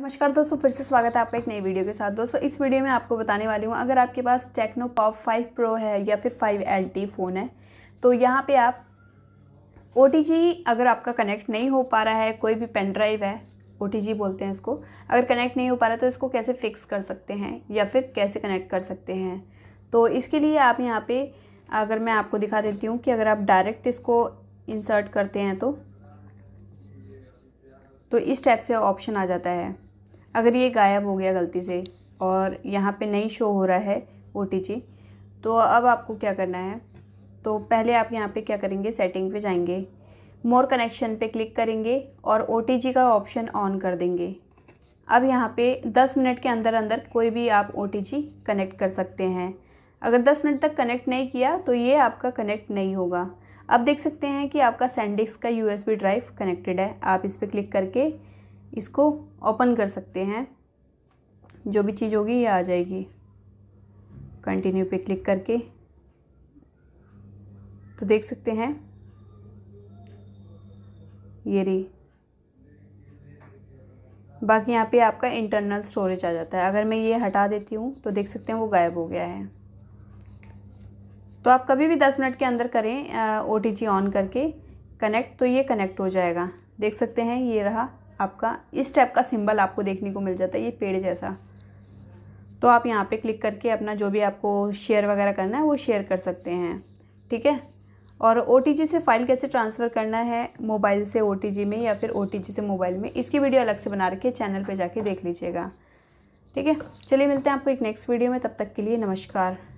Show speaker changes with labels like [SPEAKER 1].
[SPEAKER 1] नमस्कार दोस्तों फिर से स्वागत है आपका एक नई वीडियो के साथ दोस्तों इस वीडियो में आपको बताने वाली हूँ अगर आपके पास टेक्नो पॉप फाइव प्रो है या फिर फाइव एल फ़ोन है तो यहाँ पे आप ओ अगर आपका कनेक्ट नहीं हो पा रहा है कोई भी पेन ड्राइव है ओ बोलते हैं इसको अगर कनेक्ट नहीं हो पा रहा तो इसको कैसे फ़िक्स कर सकते हैं या फिर कैसे कनेक्ट कर सकते हैं तो इसके लिए आप यहाँ पर अगर मैं आपको दिखा देती हूँ कि अगर आप डायरेक्ट इसको इंसर्ट करते हैं तो, तो इस टाइप से ऑप्शन आ जाता है अगर ये गायब हो गया गलती से और यहाँ पे नहीं शो हो रहा है ओ तो अब आपको क्या करना है तो पहले आप यहाँ पे क्या करेंगे सेटिंग पे जाएंगे मोर कनेक्शन पे क्लिक करेंगे और ओ का ऑप्शन ऑन कर देंगे अब यहाँ पे 10 मिनट के अंदर अंदर कोई भी आप ओ कनेक्ट कर सकते हैं अगर 10 मिनट तक कनेक्ट नहीं किया तो ये आपका कनेक्ट नहीं होगा अब देख सकते हैं कि आपका सैंडिक्स का यू ड्राइव कनेक्टेड है आप इस पर क्लिक करके इसको ओपन कर सकते हैं जो भी चीज़ होगी ये आ जाएगी कंटिन्यू पे क्लिक करके तो देख सकते हैं ये रही बाकी यहाँ पे आपका इंटरनल स्टोरेज आ जाता है अगर मैं ये हटा देती हूँ तो देख सकते हैं वो गायब हो गया है तो आप कभी भी दस मिनट के अंदर करें ओ ऑन करके कनेक्ट तो ये कनेक्ट हो जाएगा देख सकते हैं ये रहा आपका इस टाइप का सिंबल आपको देखने को मिल जाता है ये पेड़ जैसा तो आप यहाँ पे क्लिक करके अपना जो भी आपको शेयर वगैरह करना है वो शेयर कर सकते हैं ठीक है और ओ से फ़ाइल कैसे ट्रांसफ़र करना है मोबाइल से ओ में या फिर ओ से मोबाइल में इसकी वीडियो अलग से बना रखिए चैनल पर जाके देख लीजिएगा ठीक है चलिए मिलते हैं आपको एक नेक्स्ट वीडियो में तब तक के लिए नमस्कार